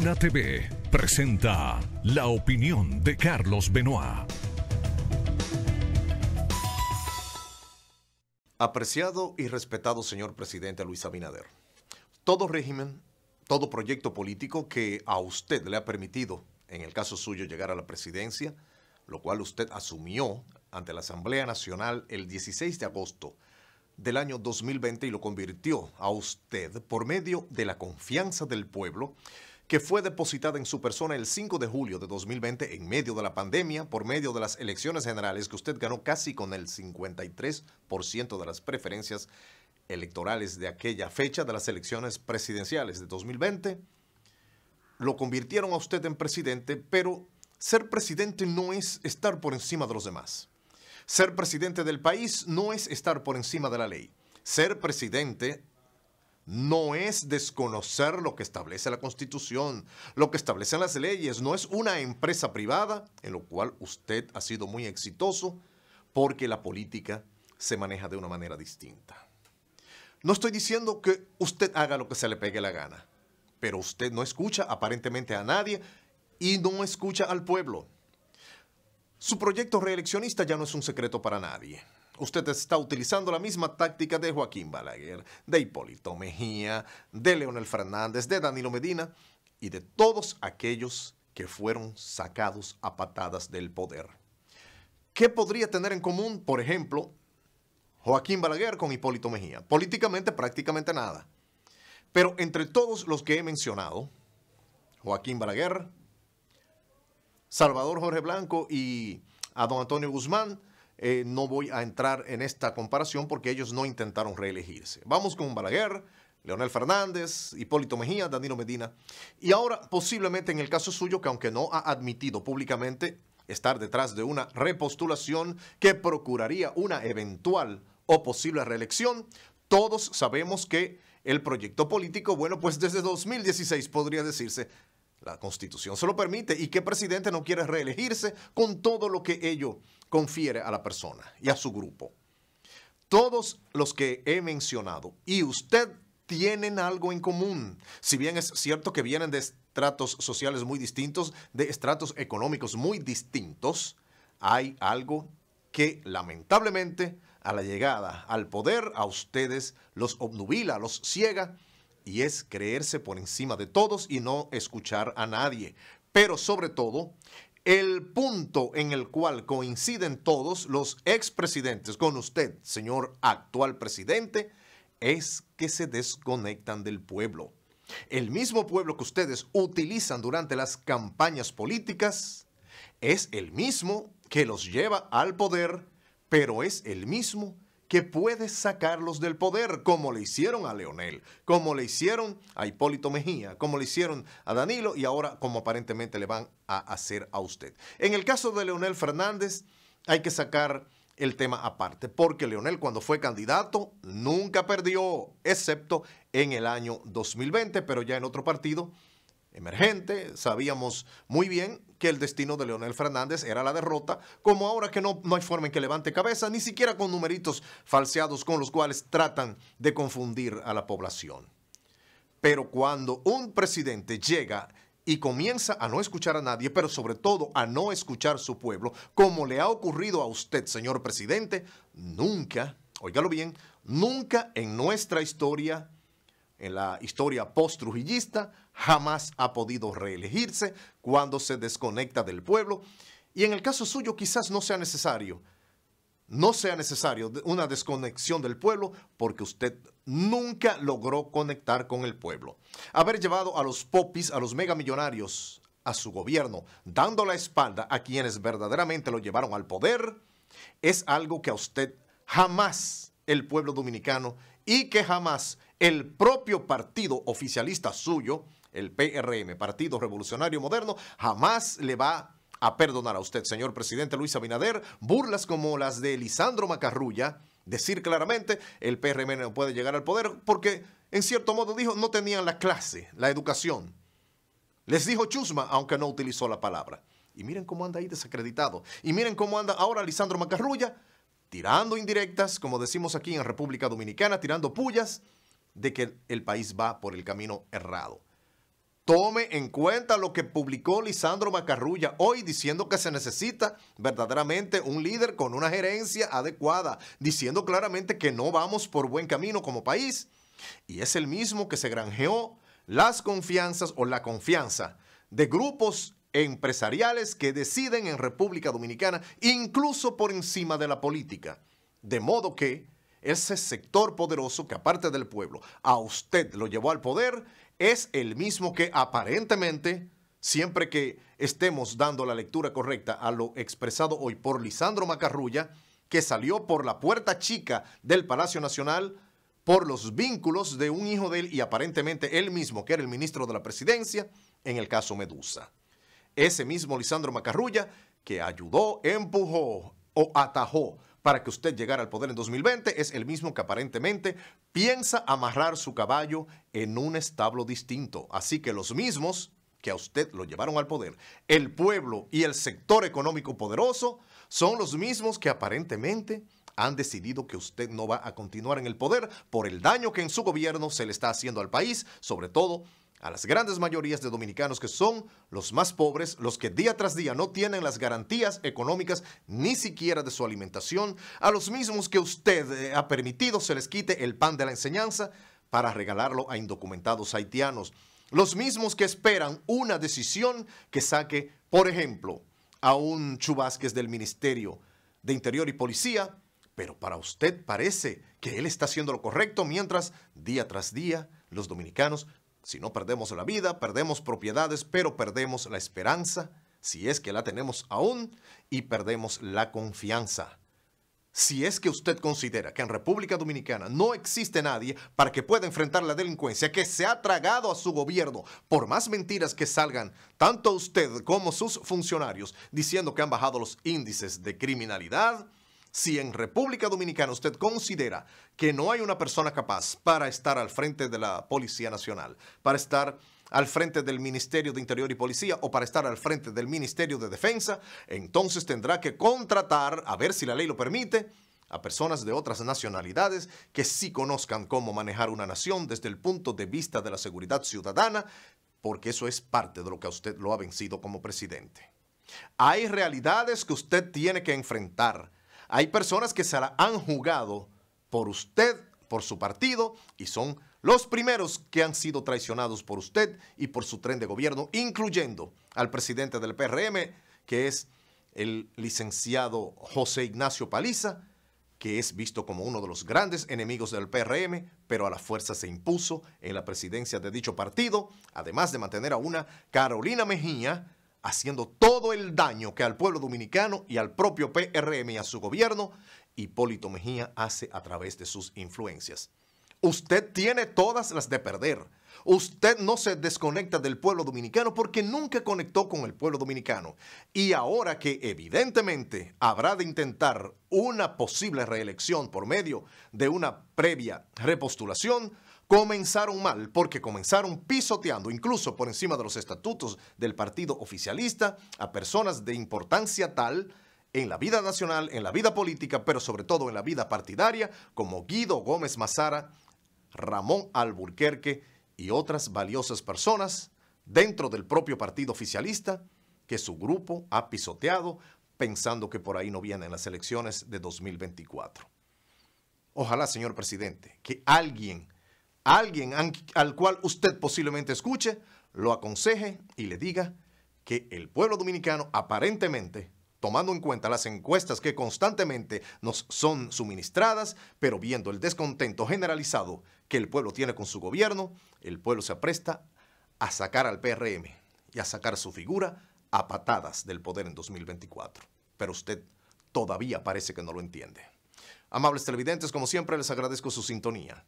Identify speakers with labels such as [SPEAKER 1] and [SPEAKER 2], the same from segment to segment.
[SPEAKER 1] Una TV presenta la opinión de Carlos Benoit. Apreciado y respetado señor presidente Luis Abinader, todo régimen, todo proyecto político que a usted le ha permitido, en el caso suyo, llegar a la presidencia, lo cual usted asumió ante la Asamblea Nacional el 16 de agosto del año 2020 y lo convirtió a usted por medio de la confianza del pueblo que fue depositada en su persona el 5 de julio de 2020 en medio de la pandemia por medio de las elecciones generales que usted ganó casi con el 53% de las preferencias electorales de aquella fecha de las elecciones presidenciales de 2020. Lo convirtieron a usted en presidente, pero ser presidente no es estar por encima de los demás. Ser presidente del país no es estar por encima de la ley. Ser presidente no es desconocer lo que establece la Constitución, lo que establecen las leyes, no es una empresa privada, en lo cual usted ha sido muy exitoso, porque la política se maneja de una manera distinta. No estoy diciendo que usted haga lo que se le pegue la gana, pero usted no escucha aparentemente a nadie y no escucha al pueblo. Su proyecto reeleccionista ya no es un secreto para nadie usted está utilizando la misma táctica de Joaquín Balaguer, de Hipólito Mejía, de Leonel Fernández, de Danilo Medina y de todos aquellos que fueron sacados a patadas del poder. ¿Qué podría tener en común, por ejemplo, Joaquín Balaguer con Hipólito Mejía? Políticamente prácticamente nada. Pero entre todos los que he mencionado, Joaquín Balaguer, Salvador Jorge Blanco y a don Antonio Guzmán, eh, no voy a entrar en esta comparación porque ellos no intentaron reelegirse. Vamos con Balaguer, Leonel Fernández, Hipólito Mejía, Danilo Medina. Y ahora posiblemente en el caso suyo, que aunque no ha admitido públicamente estar detrás de una repostulación que procuraría una eventual o posible reelección, todos sabemos que el proyecto político, bueno, pues desde 2016 podría decirse, la constitución se lo permite y que presidente no quiere reelegirse con todo lo que ello confiere a la persona y a ah. su grupo. Todos los que he mencionado y usted tienen algo en común. Si bien es cierto que vienen de estratos sociales muy distintos, de estratos económicos muy distintos, hay algo que lamentablemente a la llegada al poder a ustedes los obnubila, los ciega, y es creerse por encima de todos y no escuchar a nadie. Pero sobre todo, el punto en el cual coinciden todos los expresidentes con usted, señor actual presidente, es que se desconectan del pueblo. El mismo pueblo que ustedes utilizan durante las campañas políticas es el mismo que los lleva al poder, pero es el mismo que puede sacarlos del poder, como le hicieron a Leonel, como le hicieron a Hipólito Mejía, como le hicieron a Danilo y ahora como aparentemente le van a hacer a usted. En el caso de Leonel Fernández, hay que sacar el tema aparte, porque Leonel cuando fue candidato nunca perdió, excepto en el año 2020, pero ya en otro partido emergente, sabíamos muy bien que el destino de Leonel Fernández era la derrota, como ahora que no, no hay forma en que levante cabeza, ni siquiera con numeritos falseados con los cuales tratan de confundir a la población. Pero cuando un presidente llega y comienza a no escuchar a nadie, pero sobre todo a no escuchar su pueblo, como le ha ocurrido a usted, señor presidente, nunca, óigalo bien, nunca en nuestra historia en la historia post-trujillista, jamás ha podido reelegirse cuando se desconecta del pueblo. Y en el caso suyo quizás no sea necesario, no sea necesario una desconexión del pueblo porque usted nunca logró conectar con el pueblo. Haber llevado a los popis, a los megamillonarios, a su gobierno, dando la espalda a quienes verdaderamente lo llevaron al poder, es algo que a usted jamás el pueblo dominicano y que jamás el propio partido oficialista suyo, el PRM, Partido Revolucionario Moderno, jamás le va a perdonar a usted, señor presidente Luis Abinader, burlas como las de Lisandro Macarrulla, decir claramente, el PRM no puede llegar al poder porque, en cierto modo, dijo, no tenían la clase, la educación. Les dijo chusma, aunque no utilizó la palabra. Y miren cómo anda ahí desacreditado. Y miren cómo anda ahora Lisandro Macarrulla tirando indirectas, como decimos aquí en República Dominicana, tirando pullas de que el país va por el camino errado. Tome en cuenta lo que publicó Lisandro Macarrulla hoy diciendo que se necesita verdaderamente un líder con una gerencia adecuada, diciendo claramente que no vamos por buen camino como país. Y es el mismo que se granjeó las confianzas o la confianza de grupos empresariales que deciden en República Dominicana incluso por encima de la política. De modo que ese sector poderoso que aparte del pueblo a usted lo llevó al poder es el mismo que aparentemente, siempre que estemos dando la lectura correcta a lo expresado hoy por Lisandro Macarrulla, que salió por la puerta chica del Palacio Nacional, por los vínculos de un hijo de él y aparentemente él mismo, que era el ministro de la presidencia, en el caso Medusa ese mismo Lisandro Macarrulla que ayudó, empujó o atajó para que usted llegara al poder en 2020 es el mismo que aparentemente piensa amarrar su caballo en un establo distinto. Así que los mismos que a usted lo llevaron al poder, el pueblo y el sector económico poderoso son los mismos que aparentemente han decidido que usted no va a continuar en el poder por el daño que en su gobierno se le está haciendo al país, sobre todo a las grandes mayorías de dominicanos que son los más pobres, los que día tras día no tienen las garantías económicas ni siquiera de su alimentación, a los mismos que usted eh, ha permitido se les quite el pan de la enseñanza para regalarlo a indocumentados haitianos, los mismos que esperan una decisión que saque, por ejemplo, a un Chubásquez del Ministerio de Interior y Policía, pero para usted parece que él está haciendo lo correcto mientras día tras día los dominicanos si no perdemos la vida, perdemos propiedades, pero perdemos la esperanza, si es que la tenemos aún, y perdemos la confianza. Si es que usted considera que en República Dominicana no existe nadie para que pueda enfrentar la delincuencia que se ha tragado a su gobierno, por más mentiras que salgan tanto usted como sus funcionarios diciendo que han bajado los índices de criminalidad, si en República Dominicana usted considera que no hay una persona capaz para estar al frente de la Policía Nacional, para estar al frente del Ministerio de Interior y Policía o para estar al frente del Ministerio de Defensa, entonces tendrá que contratar, a ver si la ley lo permite, a personas de otras nacionalidades que sí conozcan cómo manejar una nación desde el punto de vista de la seguridad ciudadana, porque eso es parte de lo que a usted lo ha vencido como presidente. Hay realidades que usted tiene que enfrentar hay personas que se la han jugado por usted, por su partido, y son los primeros que han sido traicionados por usted y por su tren de gobierno, incluyendo al presidente del PRM, que es el licenciado José Ignacio Paliza, que es visto como uno de los grandes enemigos del PRM, pero a la fuerza se impuso en la presidencia de dicho partido, además de mantener a una Carolina Mejía, haciendo todo el daño que al pueblo dominicano y al propio PRM y a su gobierno Hipólito Mejía hace a través de sus influencias. Usted tiene todas las de perder. Usted no se desconecta del pueblo dominicano porque nunca conectó con el pueblo dominicano. Y ahora que evidentemente habrá de intentar una posible reelección por medio de una previa repostulación, comenzaron mal porque comenzaron pisoteando incluso por encima de los estatutos del partido oficialista a personas de importancia tal en la vida nacional, en la vida política, pero sobre todo en la vida partidaria, como Guido Gómez Mazara, Ramón Alburquerque y otras valiosas personas dentro del propio partido oficialista que su grupo ha pisoteado pensando que por ahí no vienen las elecciones de 2024. Ojalá, señor presidente, que alguien, alguien al cual usted posiblemente escuche, lo aconseje y le diga que el pueblo dominicano aparentemente tomando en cuenta las encuestas que constantemente nos son suministradas, pero viendo el descontento generalizado que el pueblo tiene con su gobierno, el pueblo se apresta a sacar al PRM y a sacar su figura a patadas del poder en 2024. Pero usted todavía parece que no lo entiende. Amables televidentes, como siempre les agradezco su sintonía.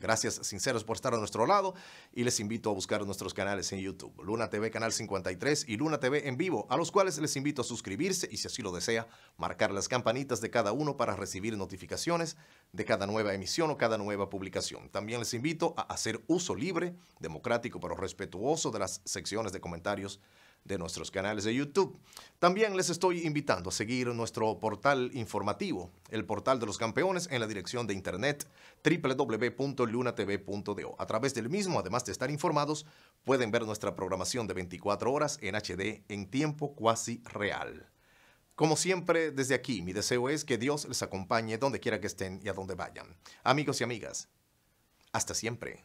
[SPEAKER 1] Gracias sinceros por estar a nuestro lado y les invito a buscar nuestros canales en YouTube, Luna TV Canal 53 y Luna TV en vivo, a los cuales les invito a suscribirse y si así lo desea, marcar las campanitas de cada uno para recibir notificaciones de cada nueva emisión o cada nueva publicación. También les invito a hacer uso libre, democrático pero respetuoso de las secciones de comentarios de nuestros canales de YouTube. También les estoy invitando a seguir nuestro portal informativo, el portal de los campeones, en la dirección de internet www.lunatv.do. A través del mismo, además de estar informados, pueden ver nuestra programación de 24 horas en HD en tiempo cuasi real. Como siempre, desde aquí, mi deseo es que Dios les acompañe donde quiera que estén y a donde vayan. Amigos y amigas, hasta siempre.